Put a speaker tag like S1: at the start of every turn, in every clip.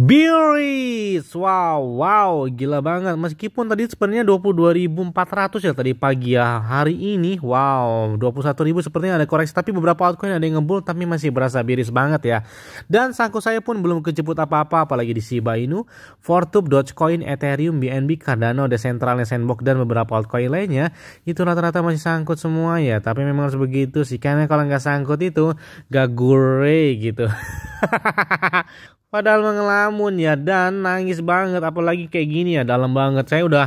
S1: Billies, wow, wow, gila banget. Meskipun tadi sebenarnya 22.400 ya tadi pagi ya. Hari ini, wow, 21.000 sepertinya ada koreksi. Tapi beberapa altcoin ada yang ngebul, tapi masih berasa biris banget ya. Dan sangku saya pun belum kejeput apa-apa, apalagi di Shiba Inu, Fortube, Dogecoin, Ethereum, BNB, Cardano, Decentraland, Sandbox, dan beberapa altcoin lainnya. Itu rata-rata masih sangkut semua ya. Tapi memang harus begitu sih, karena kalau nggak sangkut itu, gak gure gitu. Padahal mengelamun ya dan nangis banget apalagi kayak gini ya dalam banget. Saya udah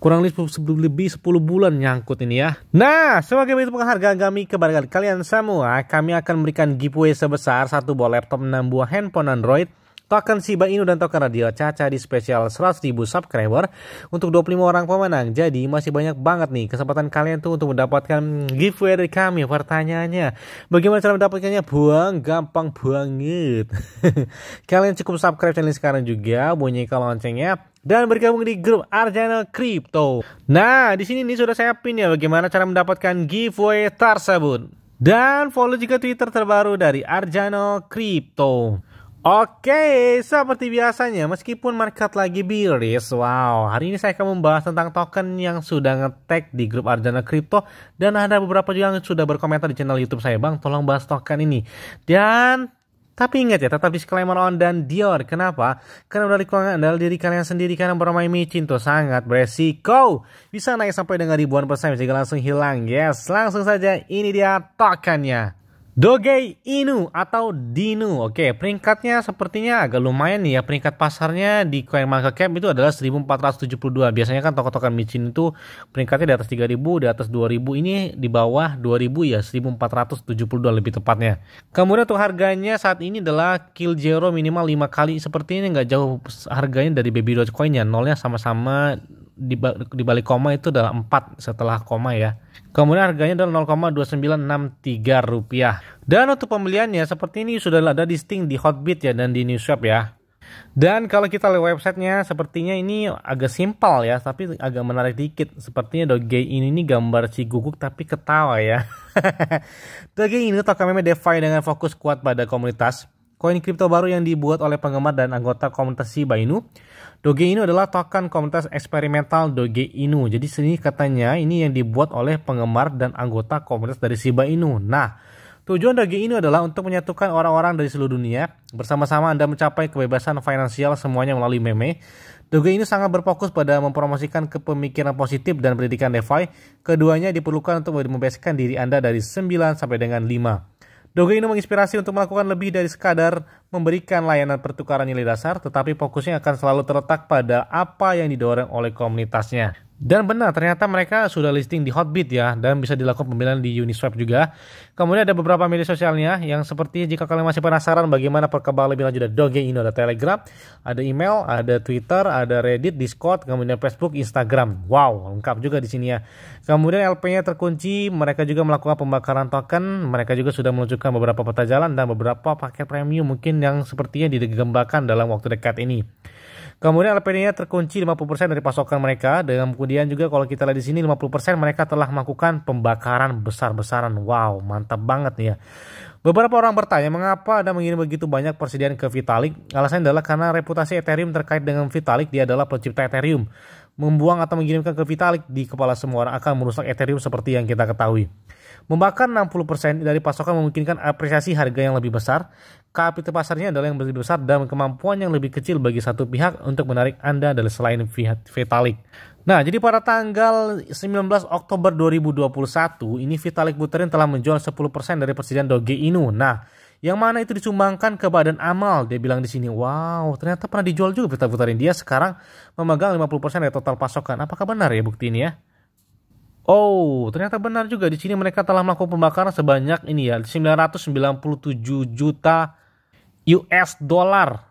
S1: kurang lebih, lebih 10 bulan nyangkut ini ya. Nah, sebagai bentuk penghargaan kami kepada kalian semua, kami akan memberikan giveaway sebesar satu buah laptop, 6 buah handphone Android, Token Shiba Inu dan token Radio Caca di spesial 100.000 subscriber untuk 25 orang pemenang. Jadi masih banyak banget nih kesempatan kalian tuh untuk mendapatkan giveaway dari kami. Pertanyaannya, bagaimana cara mendapatkannya? Buang, gampang banget. kalian cukup subscribe channel sekarang juga, bunyikan loncengnya dan bergabung di grup Arjana Crypto. Nah, di sini nih sudah saya pin ya bagaimana cara mendapatkan giveaway tersebut. Dan follow juga Twitter terbaru dari Arjano Crypto. Oke, seperti biasanya, meskipun market lagi bearish, wow, hari ini saya akan membahas tentang token yang sudah ngetek di grup Arjana Crypto dan ada beberapa juga yang sudah berkomentar di channel YouTube saya, Bang, tolong bahas token ini. Dan tapi ingat ya, tetap disclaimer on dan Dior. Kenapa? Karena dari keuangan adalah diri kalian sendiri karena bermain micin tuh sangat beresiko. Bisa naik sampai dengan ribuan persen, bisa langsung hilang. Yes, langsung saja ini dia tokennya. Dogei Inu atau Dinu. Oke, peringkatnya sepertinya agak lumayan nih ya. Peringkat pasarnya di coin market cap itu adalah 1472. Biasanya kan toko-toko micin itu peringkatnya di atas 3000, di atas 2000. Ini di bawah 2000 ya, 1472 lebih tepatnya. Kemudian tuh harganya saat ini adalah kill zero minimal 5 kali. Sepertinya nggak jauh harganya dari Baby Dogecoin ya. Nolnya sama-sama di, di balik koma itu adalah 4 setelah koma ya. Kemudian harganya adalah 0,2963 rupiah. Dan untuk pembeliannya seperti ini sudah ada di Sting, di Hotbit ya dan di New Shop ya. Dan kalau kita lihat websitenya sepertinya ini agak simpel ya tapi agak menarik dikit. Sepertinya Doge ini ini gambar si guguk tapi ketawa ya. Doge ini token meme DeFi dengan fokus kuat pada komunitas koin kripto baru yang dibuat oleh penggemar dan anggota komunitas Shiba Inu. Doge Inu adalah token komunitas eksperimental Doge Inu. Jadi sini katanya ini yang dibuat oleh penggemar dan anggota komunitas dari Shiba Inu. Nah, tujuan Doge Inu adalah untuk menyatukan orang-orang dari seluruh dunia. Bersama-sama Anda mencapai kebebasan finansial semuanya melalui meme. Doge Inu sangat berfokus pada mempromosikan kepemikiran positif dan pendidikan DeFi. Keduanya diperlukan untuk membebaskan diri Anda dari 9 sampai dengan 5. Dongeng ini menginspirasi untuk melakukan lebih dari sekadar memberikan layanan pertukaran nilai dasar, tetapi fokusnya akan selalu terletak pada apa yang didorong oleh komunitasnya. Dan benar, ternyata mereka sudah listing di Hotbit ya, dan bisa dilakukan pembelian di Uniswap juga. Kemudian ada beberapa media sosialnya, yang seperti jika kalian masih penasaran bagaimana perkembangan lebih lanjut ada Doge, Ino, ada Telegram, ada email, ada Twitter, ada Reddit, Discord, kemudian Facebook, Instagram. Wow, lengkap juga di sini ya. Kemudian LP-nya terkunci, mereka juga melakukan pembakaran token, mereka juga sudah meluncurkan beberapa peta jalan dan beberapa paket premium mungkin yang sepertinya digembakan dalam waktu dekat ini. Kemudian LPDA terkunci 50% dari pasokan mereka. Dengan kemudian juga kalau kita lihat di sini 50% mereka telah melakukan pembakaran besar-besaran. Wow, mantap banget nih ya. Beberapa orang bertanya mengapa ada mengirim begitu banyak persediaan ke Vitalik. Alasannya adalah karena reputasi Ethereum terkait dengan Vitalik. Dia adalah pencipta Ethereum membuang atau mengirimkan ke Vitalik di kepala semua orang akan merusak Ethereum seperti yang kita ketahui. Membakar 60% dari pasokan memungkinkan apresiasi harga yang lebih besar, kapital pasarnya adalah yang lebih besar dan kemampuan yang lebih kecil bagi satu pihak untuk menarik Anda dari selain Vitalik. Nah, jadi pada tanggal 19 Oktober 2021, ini Vitalik Buterin telah menjual 10% dari persediaan Doge Inu. Nah, yang mana itu disumbangkan ke badan amal. Dia bilang di sini, wow ternyata pernah dijual juga putar-putarin. Dia sekarang memegang 50% dari total pasokan. Apakah benar ya bukti ini ya? Oh, ternyata benar juga di sini mereka telah melakukan pembakaran sebanyak ini ya 997 juta US dollar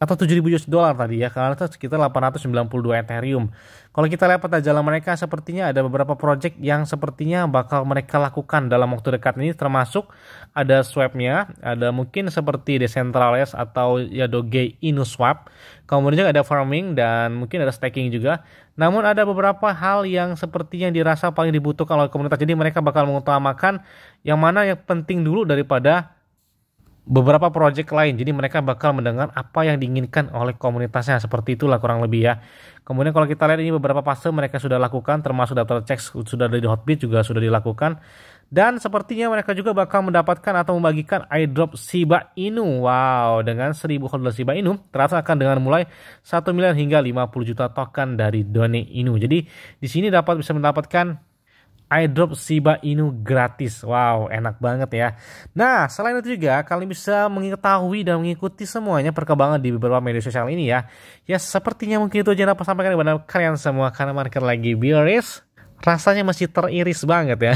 S1: atau 7000 US dollar tadi ya karena itu sekitar 892 Ethereum. Kalau kita lihat peta jalan mereka sepertinya ada beberapa project yang sepertinya bakal mereka lakukan dalam waktu dekat ini termasuk ada swapnya, ada mungkin seperti decentralized atau ya Doge InuSwap. Kemudian juga ada farming dan mungkin ada staking juga. Namun ada beberapa hal yang sepertinya dirasa paling dibutuhkan oleh komunitas. Jadi mereka bakal mengutamakan yang mana yang penting dulu daripada beberapa project lain. Jadi mereka bakal mendengar apa yang diinginkan oleh komunitasnya. Seperti itulah kurang lebih ya. Kemudian kalau kita lihat ini beberapa fase mereka sudah lakukan termasuk daftar cek sudah dari Hotbit juga sudah dilakukan. Dan sepertinya mereka juga bakal mendapatkan atau membagikan airdrop Shiba Inu. Wow, dengan 1000 holder Shiba Inu terasa akan dengan mulai 1 miliar hingga 50 juta token dari Doni Inu. Jadi di sini dapat bisa mendapatkan iDrop Shiba Inu gratis. Wow, enak banget ya. Nah, selain itu juga kalian bisa mengetahui dan mengikuti semuanya perkembangan di beberapa media sosial ini ya. Ya, sepertinya mungkin itu aja yang dapat sampaikan kepada kalian semua karena market lagi bearish rasanya masih teriris banget ya.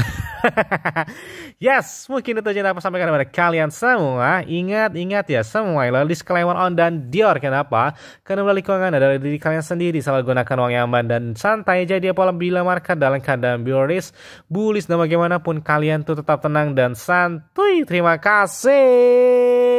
S1: yes, mungkin itu aja yang dapat sampaikan kepada kalian semua. Ingat-ingat ya semua, lalu disclaimer on dan Dior. Kenapa? Karena melalui keuangan adalah diri kalian sendiri. Selalu gunakan uang yang aman dan santai. aja dia Jadi apabila market dalam keadaan bioris, bullish, dan bagaimanapun kalian tuh tetap tenang dan santuy. Terima kasih.